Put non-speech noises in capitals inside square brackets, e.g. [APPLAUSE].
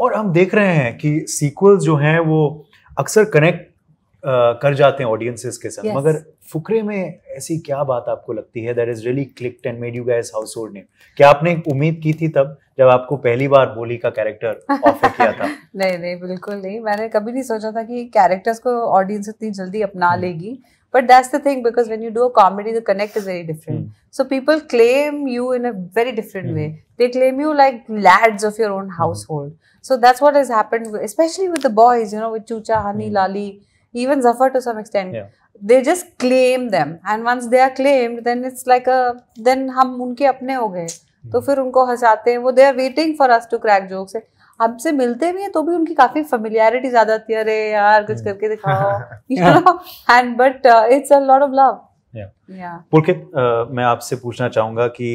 और हम देख रहे हैं कि सीक्वल्स जो हैं वो अक्सर कनेक्ट कर जाते हैं ऑडियंसेस के साथ yes. मगर फुकरे में ऐसी क्या बात आपको लगती है that is really clicked and made you guys household name क्या आपने उम्मीद की थी तब जब आपको पहली बार बोली का कैरेक्टर ऑफर किया था [LAUGHS] नहीं नहीं बिल्कुल नहीं मैंने कभी नहीं सोचा था कि कैरेक्टर्स को ऑडियंस इतनी जल्दी अपना हम्म। लेगी But that's the thing because when you do a comedy, the connect is very different. Mm. So people claim you in a very different mm. way. They claim you like lads of your own hmm. household. So that's what has happened, especially with the boys, you know, with Chucha, Hani, hmm. Lali, even Zafar to some extent. Yeah. They just claim them. And once they are claimed, then it's like a, then hum unke apne ho gaye. तो हम्म। फिर उनको हंसाते हैं वो they are waiting for us to crack jokes हमसे मिलते भी हैं तो भी उनकी काफी फेमिलियरिटी ज्यादा आती है अरे यार कुछ हम्म। करके दिखाओ and but it's a lot of love या पुलकित uh, मैं आपसे पूछना चाहूंगा कि